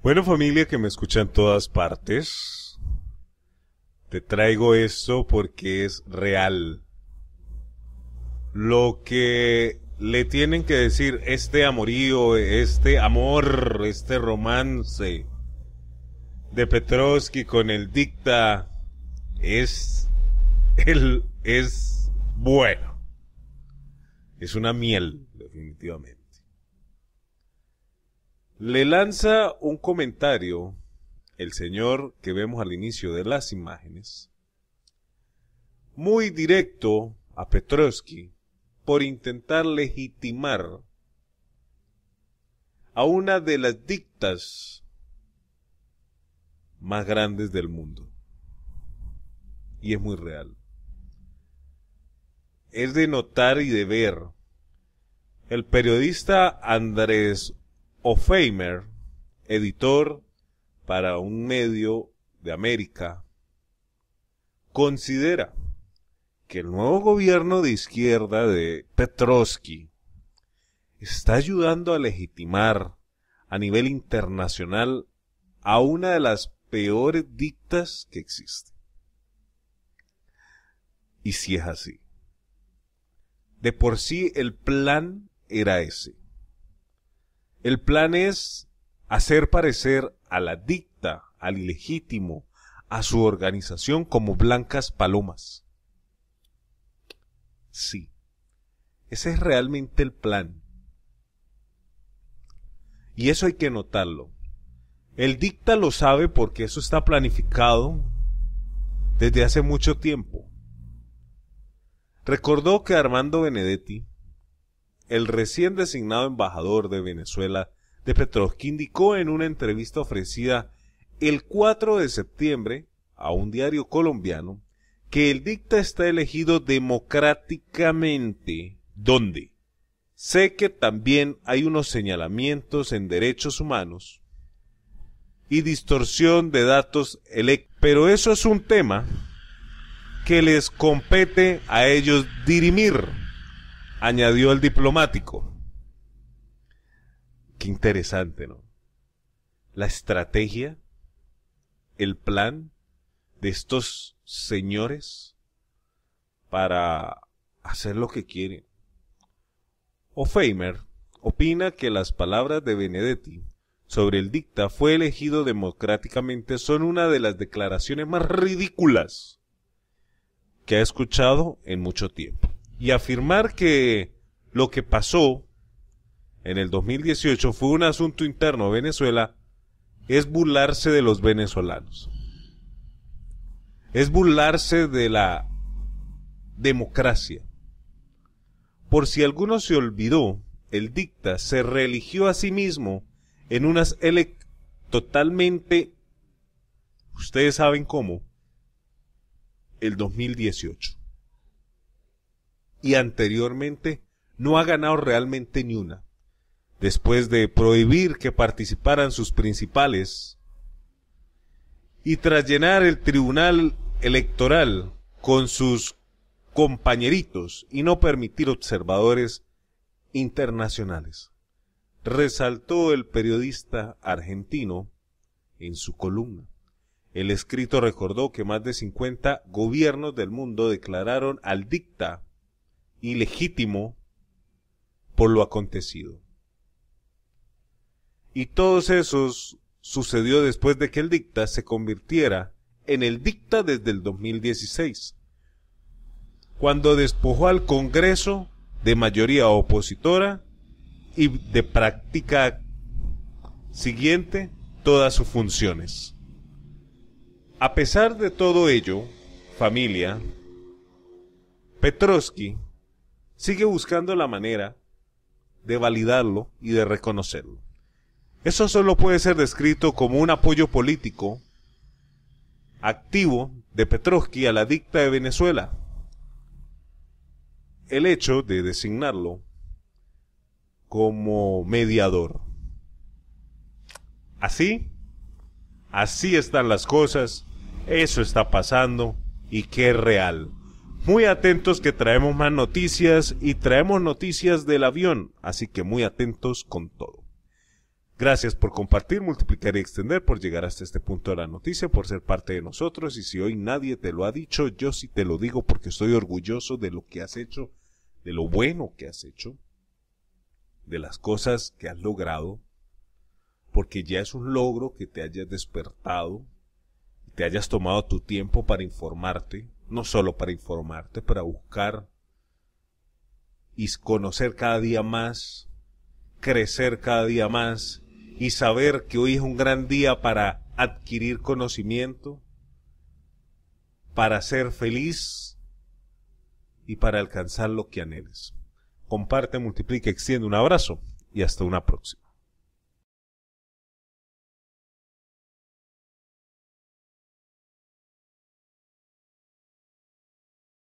Bueno familia que me escucha en todas partes, te traigo esto porque es real. Lo que le tienen que decir este amorío, este amor, este romance de Petrovsky con el dicta es el es bueno. Es una miel, definitivamente. Le lanza un comentario el señor que vemos al inicio de las imágenes, muy directo a Petrovsky por intentar legitimar a una de las dictas más grandes del mundo. Y es muy real. Es de notar y de ver. El periodista Andrés O'Famer, editor para un medio de América, considera que el nuevo gobierno de izquierda de Petrovsky está ayudando a legitimar a nivel internacional a una de las peores dictas que existe. Y si es así, de por sí el plan era ese, el plan es hacer parecer a la dicta, al ilegítimo, a su organización como blancas palomas. Sí, ese es realmente el plan. Y eso hay que notarlo. El dicta lo sabe porque eso está planificado desde hace mucho tiempo. Recordó que Armando Benedetti el recién designado embajador de Venezuela de Petrovsky indicó en una entrevista ofrecida el 4 de septiembre a un diario colombiano que el dicta está elegido democráticamente. ¿Dónde? Sé que también hay unos señalamientos en derechos humanos y distorsión de datos pero eso es un tema que les compete a ellos dirimir añadió el diplomático. Qué interesante, ¿no? La estrategia, el plan de estos señores para hacer lo que quieren. Ofeimer opina que las palabras de Benedetti sobre el dicta fue elegido democráticamente son una de las declaraciones más ridículas que ha escuchado en mucho tiempo y afirmar que lo que pasó en el 2018 fue un asunto interno de Venezuela es burlarse de los venezolanos. Es burlarse de la democracia. Por si alguno se olvidó, el dicta se religió a sí mismo en unas elecciones totalmente, ustedes saben cómo, el 2018 y anteriormente no ha ganado realmente ni una. Después de prohibir que participaran sus principales y tras llenar el tribunal electoral con sus compañeritos y no permitir observadores internacionales, resaltó el periodista argentino en su columna. El escrito recordó que más de 50 gobiernos del mundo declararon al dicta ilegítimo legítimo por lo acontecido. Y todos esos sucedió después de que el dicta se convirtiera en el dicta desde el 2016, cuando despojó al Congreso de mayoría opositora y de práctica siguiente todas sus funciones. A pesar de todo ello, familia, Petrovsky sigue buscando la manera de validarlo y de reconocerlo. Eso solo puede ser descrito como un apoyo político activo de Petrovsky a la dicta de Venezuela. El hecho de designarlo como mediador. Así, así están las cosas, eso está pasando y qué real. Muy atentos que traemos más noticias y traemos noticias del avión, así que muy atentos con todo. Gracias por compartir, multiplicar y extender, por llegar hasta este punto de la noticia, por ser parte de nosotros y si hoy nadie te lo ha dicho, yo sí te lo digo porque estoy orgulloso de lo que has hecho, de lo bueno que has hecho, de las cosas que has logrado, porque ya es un logro que te hayas despertado, te hayas tomado tu tiempo para informarte, no solo para informarte, para buscar y conocer cada día más, crecer cada día más y saber que hoy es un gran día para adquirir conocimiento, para ser feliz y para alcanzar lo que anheles. Comparte, multiplica, extiende un abrazo y hasta una próxima.